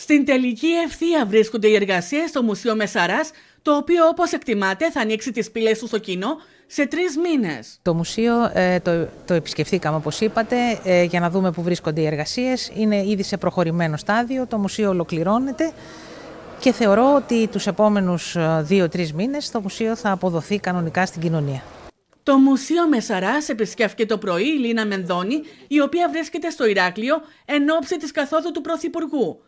Στην τελική ευθεία βρίσκονται οι εργασίες στο Μουσείο Μεσαράς, το οποίο όπως εκτιμάται θα ανοίξει τις πύλες του στο κοινό σε τρεις μήνες. Το μουσείο ε, το, το επισκεφθήκαμε, όπως είπατε, ε, για να δούμε πού βρίσκονται οι εργασίες. Είναι ήδη σε προχωρημένο στάδιο. Το μουσείο ολοκληρώνεται και θεωρώ ότι τους επομενου δυο ε, δύο-τρει μήνες το μουσείο θα αποδοθεί κανονικά στην κοινωνία. Το Μουσείο Μεσαράς επισκέφθηκε το πρωί η Λίνα Μενδώνη, η οποία βρίσκεται στο Ηράκλειο εν ώψη της καθόδου του Πρωθυπουργού.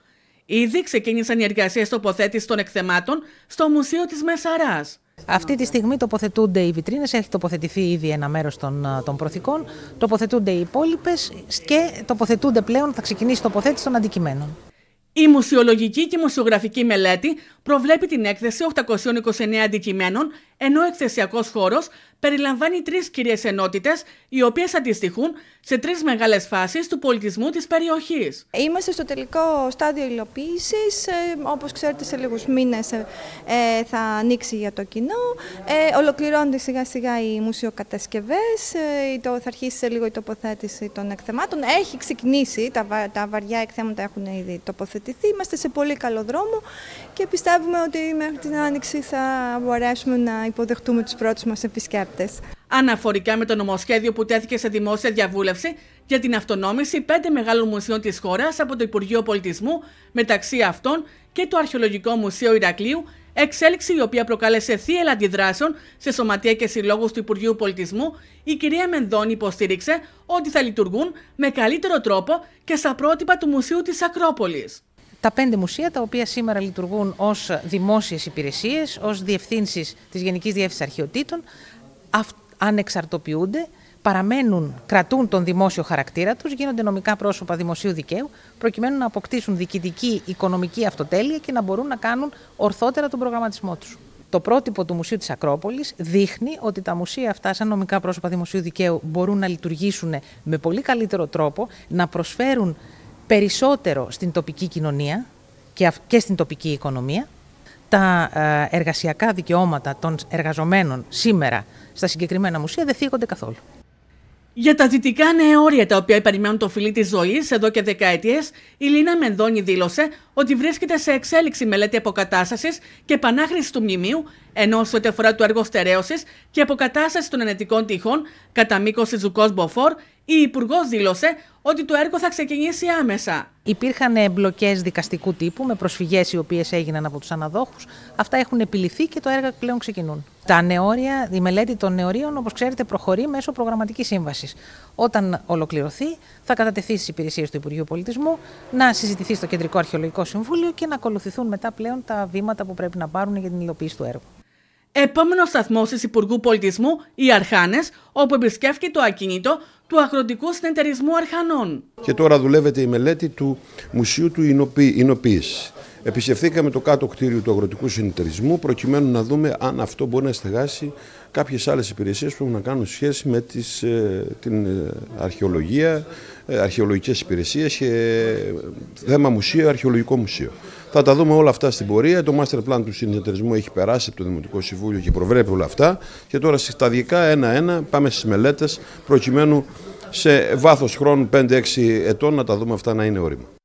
Ήδη ξεκίνησαν οι εργασίες τοποθέτησης των εκθεμάτων στο Μουσείο της Μεσαράς. Αυτή τη στιγμή τοποθετούνται οι βιτρίνες, έχει τοποθετηθεί ήδη ένα μέρος των, ε, των προθήκων, τοποθετούνται οι υπόλοιπες και τοποθετούνται πλέον, θα ξεκινήσει τοποθέτηση των αντικειμένων. Η μουσιολογική και μουσιογραφική μελέτη προβλέπει την έκθεση 829 αντικειμένων, ενώ ο εκθεσιακός χώρος περιλαμβάνει τρεις κυρίες ενότητες, οι οποίες αντιστοιχούν σε τρεις μεγάλες φάσεις του πολιτισμού της περιοχής. Είμαστε στο τελικό στάδιο υλοποίησης. Ε, όπως ξέρετε, σε λίγους μήνες ε, ε, θα ανοίξει για το κοινό. Ολοκληρώνονται σιγά-σιγά οι το, Θα αρχίσει σε λίγο η τοποθέτηση των εκθεμάτων. Έχει ξεκινήσει, τα βαριά εκθέματα έχουν ήδη τοποθετηθεί. Είμαστε σε πολύ καλό δρόμο και πιστεύουμε ότι μέχρι την άνοιξη θα μπορέσουμε να υποδεχτούμε τους πρώτους μας επισκέπτες. Αναφορικά με το νομοσχέδιο που τέθηκε σε δημόσια διαβούλευση για την αυτονόμηση πέντε μεγάλων μουσείων της χώρας από το Υπουργείο Πολιτισμού, μεταξύ αυτών και το Αρχαιολογικό Μουσείο Ηρακλείου, εξέλιξη η οποία προκάλεσε θύελα αντιδράσεων σε σωματεία και συλλόγους του Υπουργείου Πολιτισμού, η κυρία Μενδών υποστήριξε ότι θα λειτουργούν με καλύτερο τρόπο και στα πρότυπα του Μουσείου της Ακρόπολης. Τα πέντε μουσεία τα οποία σήμερα λειτουργούν ως δημόσιες υπηρεσίες, ως διευθύνσεις της Γενικής Διεύθυνσης Αρχαιοτήτων, ανεξαρτοποιούνται, παραμένουν, κρατούν τον δημόσιο χαρακτήρα τους, γίνονται νομικά πρόσωπα δημοσίου δικαίου, προκειμένου να αποκτήσουν διοικητική οικονομική αυτοτέλεια και να μπορούν να κάνουν ορθότερα τον προγραμματισμό τους. Το πρότυπο του Μουσείου της Ακρόπολης δείχνει ότι τα μουσεία αυτά, σαν νομικά πρόσωπα δημοσίου δικαίου, μπορούν να λειτουργήσουν με πολύ καλύτερο τρόπο, να προσφέρουν περισσότερο στην τοπική κοινωνία και στην τοπική οικονομία τα ε, εργασιακά δικαιώματα των εργαζομένων σήμερα στα συγκεκριμένα μουσεία δεν θίγονται καθόλου. Για τα δυτικά νεόρια τα οποία περιμένουν το φιλί της ζωής εδώ και δεκαετίες, η Λίνα Μενδώνη δήλωσε ότι βρίσκεται σε εξέλιξη μελέτη αποκατάστασης και επανάχρηση του μνημείου, ενώ σε ό,τι αφορά το έργο στερέωσης και αποκατάσταση των ενετικών τείχων κατά μήκος της Ζουκός Μποφόρ, η Υπουργός δήλωσε ότι το έργο θα ξεκινήσει άμεσα. Υπήρχαν εμπλοκές δικαστικού τύπου με προσφυγές οι οποίες έγιναν από τους αναδόχους. Αυτά έχουν επιληθεί και το έργο πλέον ξεκινούν. Τα νεόρια, η μελέτη των νεωρίων, όπως ξέρετε, προχωρεί μέσω προγραμματικής σύμβασης. Όταν ολοκληρωθεί, θα κατατεθεί στις υπηρεσίες του Υπουργείου Πολιτισμού να συζητηθεί στο Κεντρικό Αρχαιολογικό Συμβούλιο και να ακολουθηθούν μετά πλέον τα βήματα που πρέπει να πάρουν για την υλοποίηση του έργου. Επόμενο σταθμό τη Υπουργού Πολιτισμού, οι Αρχάνες, όπου επισκέφθηκε το ακίνητο του Αγροτικού Συνεταιρισμού Αρχανών. Και τώρα δουλεύεται η μελέτη του Μουσείου του Ινοποίηση. Επισκεφθήκαμε το κάτω κτίριο του Αγροτικού Συνεταιρισμού προκειμένου να δούμε αν αυτό μπορεί να στεγάσει κάποιες άλλες υπηρεσίες που έχουν να κάνουν σχέση με τις, ε, την ε, αρχαιολογία, ε, αρχαιολογικές υπηρεσίες και θέμα μουσείο, αρχαιολογικό μουσείο. Θα τα δούμε όλα αυτά στην πορεία. Το master plan του συνεταιρισμού έχει περάσει από το Δημοτικό Συμβούλιο και προβλέπει όλα αυτά. Και τώρα σταδιακά ένα-ένα πάμε στις μελέτες, προκειμένου σε βαθο χρονου χρόνου 5-6 ετών να τα δούμε αυτά να είναι όριμα.